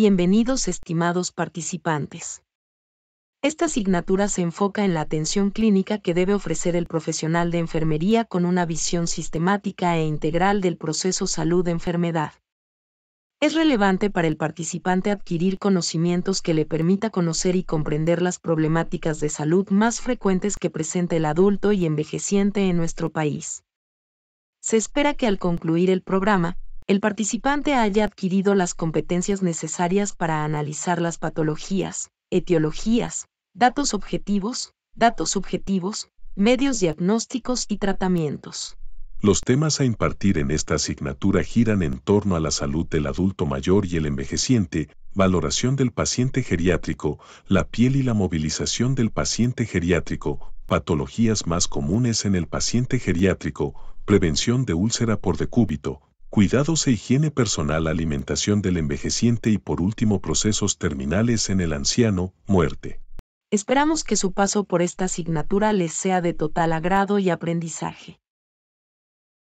Bienvenidos estimados participantes. Esta asignatura se enfoca en la atención clínica que debe ofrecer el profesional de enfermería con una visión sistemática e integral del proceso salud-enfermedad. Es relevante para el participante adquirir conocimientos que le permita conocer y comprender las problemáticas de salud más frecuentes que presenta el adulto y envejeciente en nuestro país. Se espera que al concluir el programa, el participante haya adquirido las competencias necesarias para analizar las patologías, etiologías, datos objetivos, datos subjetivos, medios diagnósticos y tratamientos. Los temas a impartir en esta asignatura giran en torno a la salud del adulto mayor y el envejeciente, valoración del paciente geriátrico, la piel y la movilización del paciente geriátrico, patologías más comunes en el paciente geriátrico, prevención de úlcera por decúbito, cuidados e higiene personal, alimentación del envejeciente y por último procesos terminales en el anciano, muerte. Esperamos que su paso por esta asignatura les sea de total agrado y aprendizaje.